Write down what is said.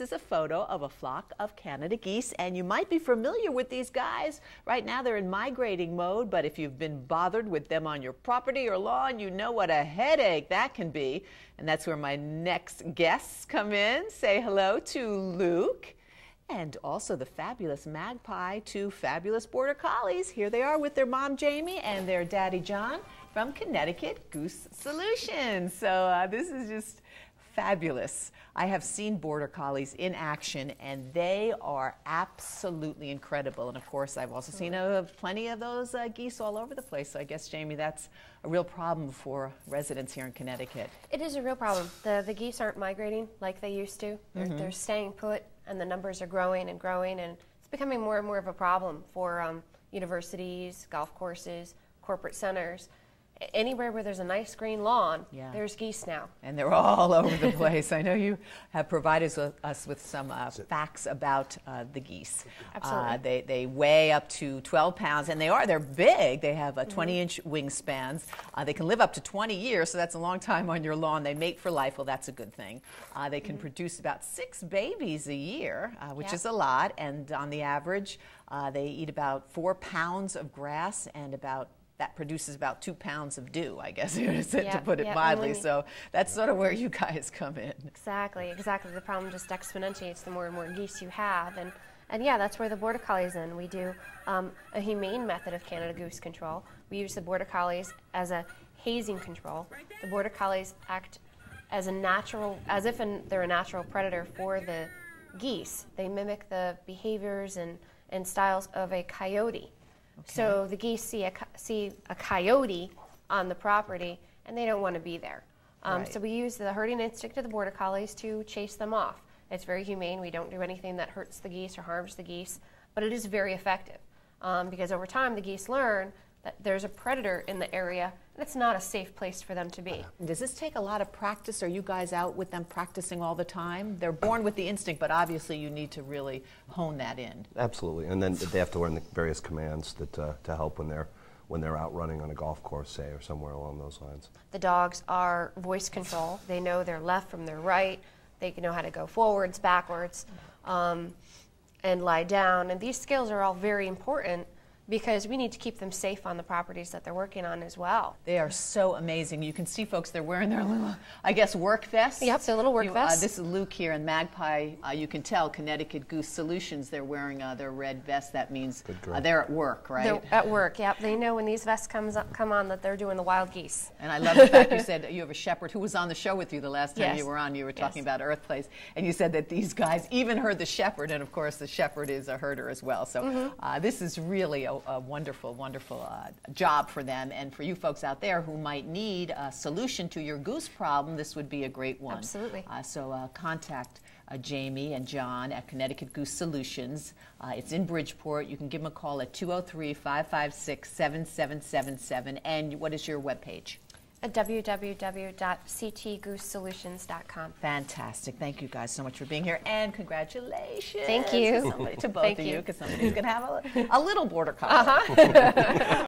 This is a photo of a flock of Canada geese, and you might be familiar with these guys. Right now they're in migrating mode, but if you've been bothered with them on your property or lawn, you know what a headache that can be. And that's where my next guests come in. Say hello to Luke and also the fabulous magpie, two fabulous border collies. Here they are with their mom Jamie and their daddy John from Connecticut Goose Solutions. So uh, this is just fabulous. I have seen border collies in action, and they are absolutely incredible. And of course, I've also seen uh, plenty of those uh, geese all over the place. So I guess, Jamie, that's a real problem for residents here in Connecticut. It is a real problem. The, the geese aren't migrating like they used to, they're, mm -hmm. they're staying put, and the numbers are growing and growing, and it's becoming more and more of a problem for um, universities, golf courses, corporate centers anywhere where there's a nice green lawn, yeah. there's geese now. And they're all over the place. I know you have provided us with some uh, facts about uh, the geese. Absolutely. Uh, they, they weigh up to 12 pounds, and they are. They're big. They have 20-inch mm-hmm. wingspans. Uh, they can live up to 20 years, so that's a long time on your lawn. They mate for life. Well, that's a good thing. Uh, they can mm -hmm. produce about six babies a year, uh, which yeah. is a lot, and on the average, they eat about four pounds of grass and about that produces about two pounds of dew, I guess, to mm-hmm. put it mildly. So that's sort of where you guys come in. Exactly, exactly. The problem just exponentiates the more and more geese you have. And, and yeah, that's where the Border Collie's in. We do um, a humane method of Canada goose control. We use the Border Collies as a hazing control. The Border Collies act as a natural, as if an, they're a natural predator for the geese. They mimic the behaviors and, and styles of a coyote. Okay. So the geese see a, see a coyote on the property and they don't want to be there. Um, right. So we use the herding instinct of the border collies to chase them off. It's very humane. We don't do anything that hurts the geese or harms the geese, but it is very effective um, because over time the geese learn that there's a predator in the area and it's not a safe place for them to be. Does this take a lot of practice? Are you guys out with them practicing all the time? They're born with the instinct, but obviously you need to really hone that in. Absolutely, and then they have to learn the various commands that uh, to help when they're when they're out running on a golf course, say, or somewhere along those lines. The dogs are voice control. They know their left from their right. They know how to go forwards, backwards, um, and lie down. And these skills are all very important because we need to keep them safe on the properties that they're working on as well. They are so amazing. You can see folks, they're wearing their little, I guess, work vests. Yep, their little work you, uh, vests. Uh, this is Luke here in Magpie. Uh, you can tell Connecticut Goose Solutions, they're wearing uh, their red vest. That means uh, they're at work, right? They're at work, yep. They know when these vests comes up, come on that they're doing the wild geese. And I love the fact you said you have a shepherd who was on the show with you the last time yes. you were on. You were talking yes. about Earth Place, and you said that these guys even heard the shepherd, and of course the shepherd is a herder as well. So mm -hmm. this is really a a wonderful, wonderful uh, job for them. And for you folks out there who might need a solution to your goose problem, this would be a great one. Absolutely. Uh, so uh, contact uh, Jamie and John at Connecticut Goose Solutions. Uh, it's in Bridgeport. You can give them a call at 203-556-7777. And what is your webpage? At www.ctgoosesolutions.com. Fantastic. Thank you guys so much for being here and congratulations. Thank you. To, somebody, to both Thank of you because somebody's going to have a, a, little border collie. Uh -huh.